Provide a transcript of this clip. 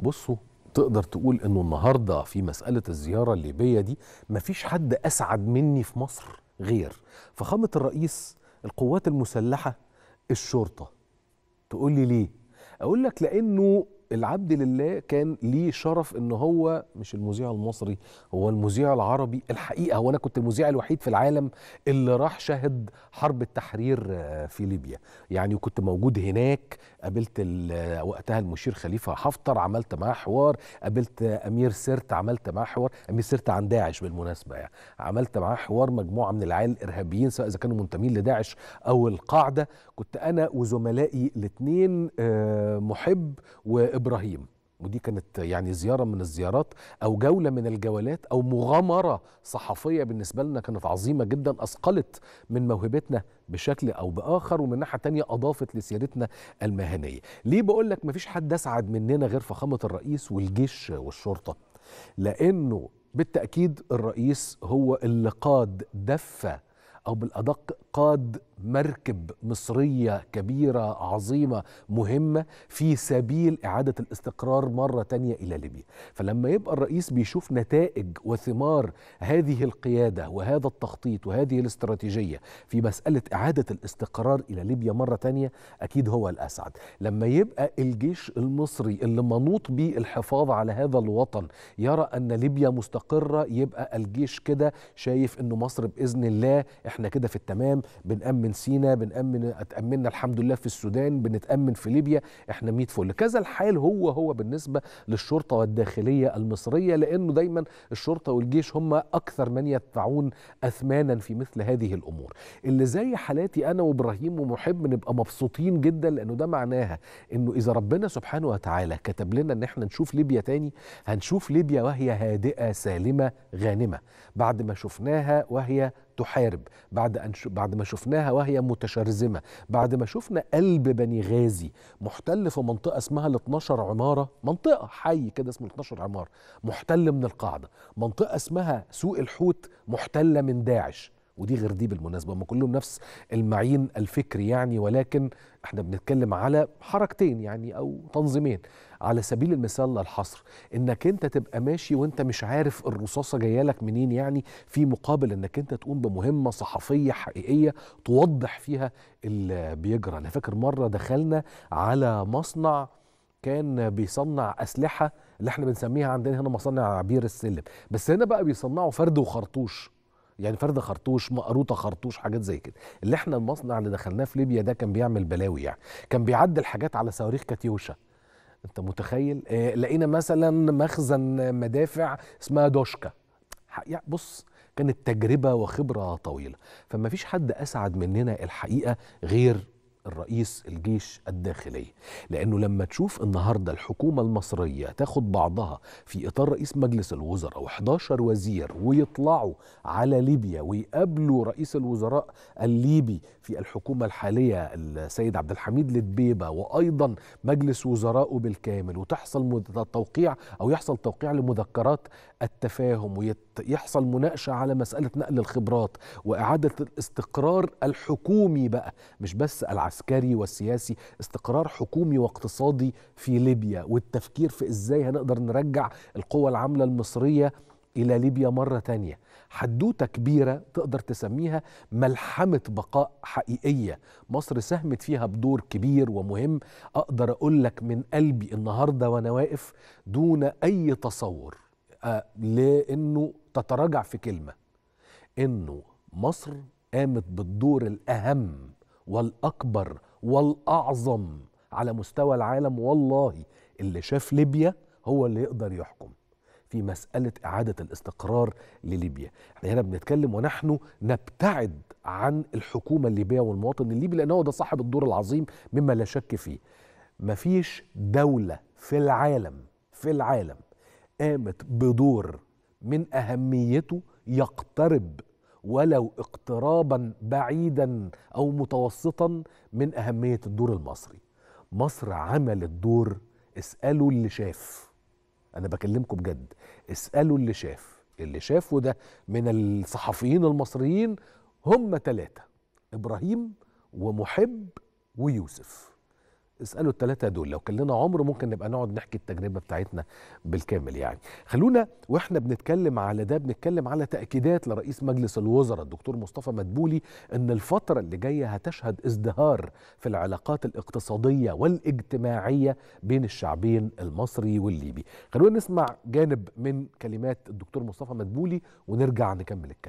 بصوا تقدر تقول انه النهارده في مساله الزياره الليبيه دي مفيش حد اسعد مني في مصر غير فخامه الرئيس القوات المسلحه الشرطه تقول لي ليه اقول لك لانه العبد لله كان ليه شرف ان هو مش المذيع المصري هو المذيع العربي الحقيقه هو انا كنت المذيع الوحيد في العالم اللي راح شهد حرب التحرير آه، في ليبيا يعني وكنت موجود هناك قابلت آه، وقتها المشير خليفه حفتر عملت معاه حوار قابلت امير سرت عملت معاه حوار امير سرت عن داعش بالمناسبه يعني عملت معاه حوار مجموعه من العيال الارهابيين سواء اذا كانوا منتمين لداعش او القاعده كنت انا وزملائي الاثنين آه، محب و إبراهيم ودي كانت يعني زيارة من الزيارات أو جولة من الجولات أو مغامرة صحفية بالنسبة لنا كانت عظيمة جدا أثقلت من موهبتنا بشكل أو بآخر ومن ناحية تانية أضافت لسيرتنا المهنية ليه بقول لك مفيش حد أسعد مننا غير فخامة الرئيس والجيش والشرطة لأنه بالتأكيد الرئيس هو اللي قاد دفة أو بالأدق قاد مركب مصرية كبيرة عظيمة مهمة في سبيل إعادة الاستقرار مرة تانية إلى ليبيا فلما يبقى الرئيس بيشوف نتائج وثمار هذه القيادة وهذا التخطيط وهذه الاستراتيجية في مسألة إعادة الاستقرار إلى ليبيا مرة تانية أكيد هو الأسعد لما يبقى الجيش المصري اللي منوط به الحفاظ على هذا الوطن يرى أن ليبيا مستقرة يبقى الجيش كده شايف أنه مصر بإذن الله إحنا كده في التمام العالم بنأمن سينا بنأمن أتأمننا الحمد لله في السودان بنتأمن في ليبيا احنا 100 فل كذا الحال هو هو بالنسبة للشرطة والداخلية المصرية لأنه دايما الشرطة والجيش هم أكثر من يدفعون أثمانا في مثل هذه الأمور اللي زي حالاتي أنا وإبراهيم ومحب نبقى مبسوطين جدا لأنه ده معناها أنه إذا ربنا سبحانه وتعالى كتب لنا أن احنا نشوف ليبيا تاني هنشوف ليبيا وهي هادئة سالمة غانمة بعد ما شفناها وهي تحارب بعد أن بعد ما شفناها وهي متشرذمة بعد ما شفنا قلب بني غازي محتل في منطقة اسمها ال 12 عمارة منطقة حي كده اسمه 12 عمارة محتل من القاعدة منطقة اسمها سوق الحوت محتلة من داعش ودي غير دي بالمناسبه هم كلهم نفس المعين الفكري يعني ولكن احنا بنتكلم على حركتين يعني او تنظيمين على سبيل المثال للحصر انك انت تبقى ماشي وانت مش عارف الرصاصه جايه لك منين يعني في مقابل انك انت تقوم بمهمه صحفيه حقيقيه توضح فيها اللي بيجرى انا فاكر مره دخلنا على مصنع كان بيصنع اسلحه اللي احنا بنسميها عندنا هنا مصانع عبير السلم بس هنا بقى بيصنعوا فرد وخرطوش يعني فرده خرطوش مقروطه خرطوش حاجات زي كده اللي احنا المصنع اللي دخلناه في ليبيا ده كان بيعمل بلاوي يعني كان بيعدل حاجات على صواريخ كاتيوشا انت متخيل آه لقينا مثلا مخزن مدافع اسمها دوشكا يعني بص كانت تجربة وخبرة طويلة فما فيش حد أسعد مننا الحقيقة غير الرئيس الجيش الداخلي لأنه لما تشوف النهاردة الحكومة المصرية تاخد بعضها في إطار رئيس مجلس الوزراء و11 وزير ويطلعوا على ليبيا ويقابلوا رئيس الوزراء الليبي في الحكومة الحالية السيد عبد الحميد لدبيبه وأيضا مجلس وزرائه بالكامل وتحصل توقيع أو يحصل توقيع لمذكرات التفاهم ويت يحصل مناقشه على مساله نقل الخبرات واعاده الاستقرار الحكومي بقى مش بس العسكري والسياسي استقرار حكومي واقتصادي في ليبيا والتفكير في ازاي هنقدر نرجع القوى العامله المصريه الى ليبيا مره تانيه حدوته كبيره تقدر تسميها ملحمه بقاء حقيقيه مصر ساهمت فيها بدور كبير ومهم اقدر اقول لك من قلبي النهارده وانا واقف دون اي تصور آه، لانه تتراجع في كلمه انه مصر قامت بالدور الاهم والاكبر والاعظم على مستوى العالم والله اللي شاف ليبيا هو اللي يقدر يحكم في مسألة إعادة الاستقرار لليبيا احنا هنا بنتكلم ونحن نبتعد عن الحكومة الليبية والمواطن الليبي لأن هو ده صاحب الدور العظيم مما لا شك فيه مفيش دولة في العالم في العالم قامت بدور من اهميته يقترب ولو اقترابا بعيدا او متوسطا من اهميه الدور المصري مصر عمل الدور اسالوا اللي شاف انا بكلمكم بجد اسالوا اللي شاف اللي شافه ده من الصحفيين المصريين هم ثلاثه ابراهيم ومحب ويوسف اسألوا الثلاثة دول لو كان لنا عمر ممكن نبقى نقعد نحكي التجربة بتاعتنا بالكامل يعني خلونا وإحنا بنتكلم على ده بنتكلم على تأكيدات لرئيس مجلس الوزراء الدكتور مصطفى مدبولي أن الفترة اللي جاية هتشهد ازدهار في العلاقات الاقتصادية والاجتماعية بين الشعبين المصري والليبي خلونا نسمع جانب من كلمات الدكتور مصطفى مدبولي ونرجع نكمل الكلام